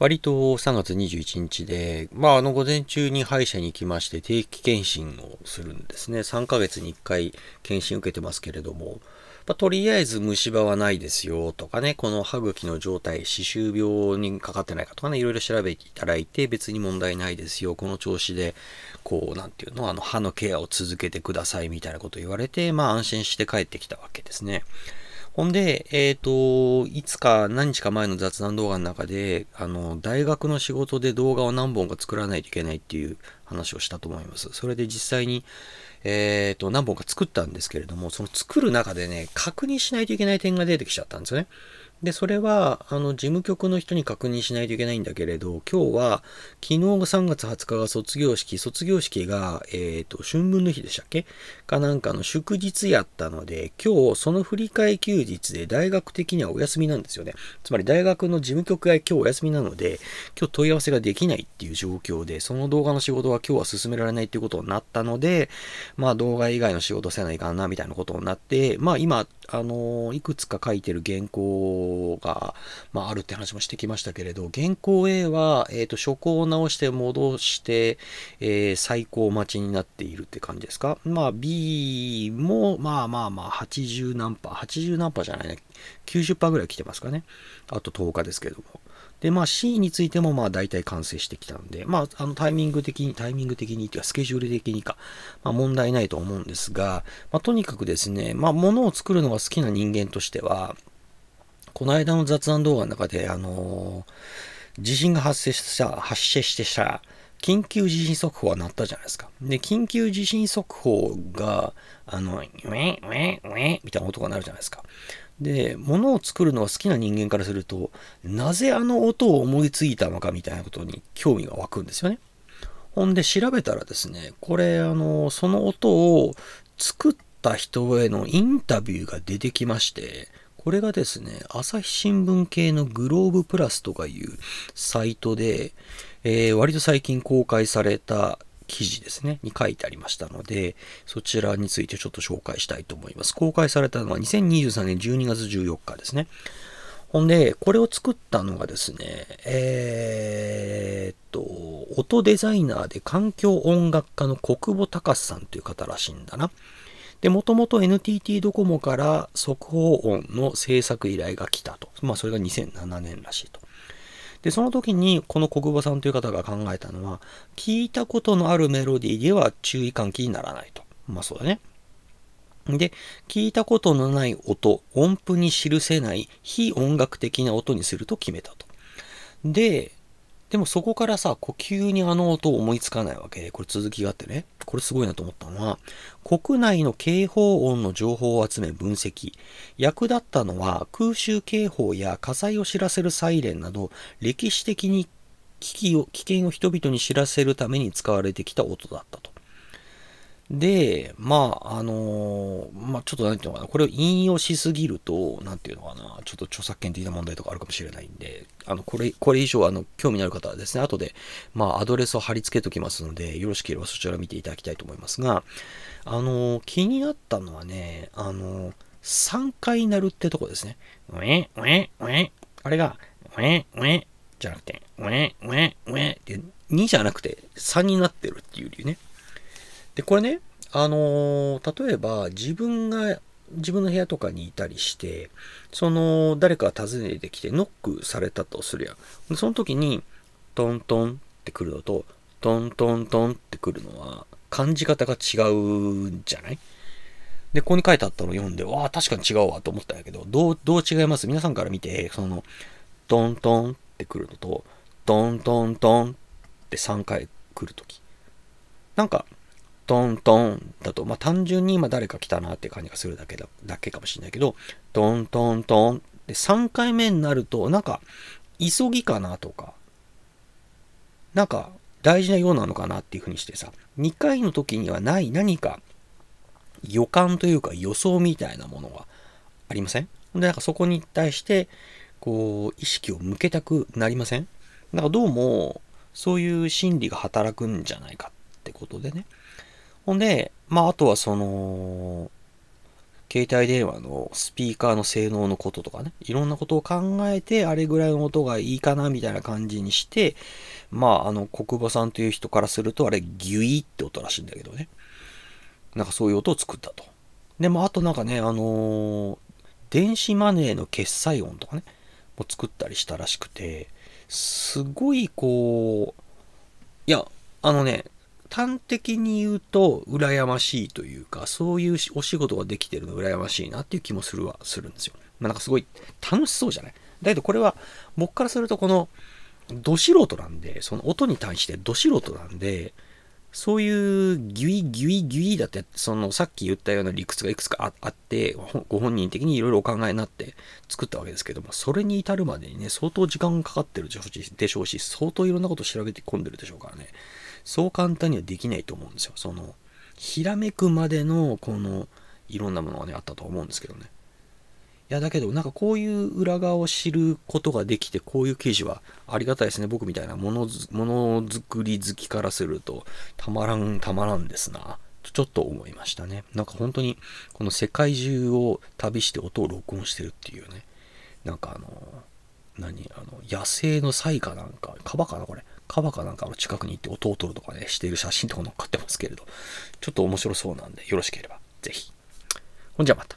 割と3月21日で、まあ、あの午前中に歯医者に行きまして定期検診をするんですね。3ヶ月に1回検診受けてますけれども、まあ、とりあえず虫歯はないですよとかね、この歯茎の状態、歯周病にかかってないかとかね、いろいろ調べていただいて、別に問題ないですよ、この調子で、こう、なんていうの、あの歯のケアを続けてくださいみたいなことを言われて、まあ安心して帰ってきたわけですね。ほんで、えっ、ー、と、いつか何日か前の雑談動画の中で、あの、大学の仕事で動画を何本か作らないといけないっていう話をしたと思います。それで実際に、えっ、ー、と、何本か作ったんですけれども、その作る中でね、確認しないといけない点が出てきちゃったんですよね。で、それは、あの、事務局の人に確認しないといけないんだけれど、今日は、昨日が3月20日が卒業式、卒業式が、えっ、ー、と、春分の日でしたっけかなんかの祝日やったので、今日、その振り替え休日で大学的にはお休みなんですよね。つまり、大学の事務局が今日お休みなので、今日問い合わせができないっていう状況で、その動画の仕事は今日は進められないっていうことになったので、まあ動画以外の仕事せないかなみたいなことになって、まあ今、あの、いくつか書いてる原稿が、まああるって話もしてきましたけれど、原稿 A は、えっ、ー、と、初稿を直して戻して、えー、最高待ちになっているって感じですか。まあ B も、まあまあまあ80何パー、80何パーじゃないね。90%ぐらい来てますかね。あと10日ですけども。で、まあ C についてもまあ大体完成してきたんで、まああのタイミング的に、タイミング的にっていうかスケジュール的にか、まあ問題ないと思うんですが、まあとにかくですね、まあ物を作るのが好きな人間としては、この間の雑談動画の中で、あのー、地震が発生した、発生してした、緊急地震速報は鳴ったじゃないですか。で、緊急地震速報が、あの、ウェン、ウェン、ウェンみたいな音が鳴るじゃないですか。で、物を作るのが好きな人間からすると、なぜあの音を思いついたのかみたいなことに興味が湧くんですよね。ほんで調べたらですね、これ、あの、その音を作った人へのインタビューが出てきまして、これがですね、朝日新聞系のグローブプラスとかいうサイトで、えー、割と最近公開された記事ですね、に書いてありましたので、そちらについてちょっと紹介したいと思います。公開されたのは2023年12月14日ですね。ほんで、これを作ったのがですね、えー、っと、音デザイナーで環境音楽家の国保隆さんという方らしいんだな。で、もともと NTT ドコモから速報音の制作依頼が来たと。まあ、それが2007年らしいと。で、その時にこの小久保さんという方が考えたのは、聞いたことのあるメロディーでは注意喚起にならないと。まあそうだね。で、聞いたことのない音、音符に記せない非音楽的な音にすると決めたと。で、でもそこからさ、呼吸にあの音を思いつかないわけで、これ続きがあってね、これすごいなと思ったのは、国内の警報音の情報を集め分析。役立ったのは空襲警報や火災を知らせるサイレンなど、歴史的に危機を危険を人々に知らせるために使われてきた音だったと。で、まあ、あのー、まあ、ちょっと何て言うのかな、これを引用しすぎると、何て言うのかな、ちょっと著作権的な問題とかあるかもしれないんで、あの、これ、これ以上、あの、興味のある方はですね、後で、まあ、アドレスを貼り付けときますので、よろしければそちら見ていただきたいと思いますが、あのー、気になったのはね、あのー、3回鳴るってとこですね。ウェうえ、うえ、あれが、うえ、うえ、じゃなくて、うえ、ウェうえって、2じゃなくて3になってるっていう理由ね。で、これね、あのー、例えば自分が自分の部屋とかにいたりして、その誰かが訪ねてきてノックされたとするやん。その時にトントンってくるのとトントントンってくるのは感じ方が違うんじゃないで、ここに書いてあったのを読んで、わあ、確かに違うわと思ったんやけど、どう、どう違います皆さんから見て、その、トントンってくるのと、トントントンって3回来るとき。なんか、トントンだと、まあ、単純に今誰か来たなって感じがするだけだだけかもしれないけど、トントントンで3回目になると、なんか、急ぎかなとか、なんか、大事なようなのかなっていうふうにしてさ、2回の時にはない何か予感というか予想みたいなものがありませんで、なんかそこに対して、こう、意識を向けたくなりませんなんかどうも、そういう心理が働くんじゃないかってことでね。ほんで、まあ、あとはその、携帯電話のスピーカーの性能のこととかね、いろんなことを考えて、あれぐらいの音がいいかな、みたいな感じにして、まあ、あの、国母さんという人からすると、あれ、ギュイって音らしいんだけどね。なんかそういう音を作ったと。で、まあ、あとなんかね、あのー、電子マネーの決済音とかね、も作ったりしたらしくて、すごいこう、いや、あのね、端的に言うと、羨ましいというか、そういうお仕事ができてるの羨ましいなっていう気もするは、するんですよ。まあ、なんかすごい楽しそうじゃないだけどこれは、僕からするとこの、ど素人なんで、その音に対してど素人なんで、そういうギュイギュイギュイだって、そのさっき言ったような理屈がいくつかあって、ご本人的にいろいろお考えになって作ったわけですけども、それに至るまでにね、相当時間かかってるでしょうし、相当いろんなこと調べて込んでるでしょうからね。そう簡単にはできないと思うんですよ。その、ひらめくまでの、この、いろんなものがね、あったと思うんですけどね。いや、だけど、なんかこういう裏側を知ることができて、こういう記事はありがたいですね。僕みたいなものづくり好きからすると、たまらん、たまらんですな。ちょっと思いましたね。なんか本当に、この世界中を旅して音を録音してるっていうね。なんかあの、何あの、野生のサイかなんか、カバかなこれ。川かなんかの近くに行って音を取るとかね、している写真とか載っかってますけれど、ちょっと面白そうなんで、よろしければ、ぜひ。ほんじゃまた。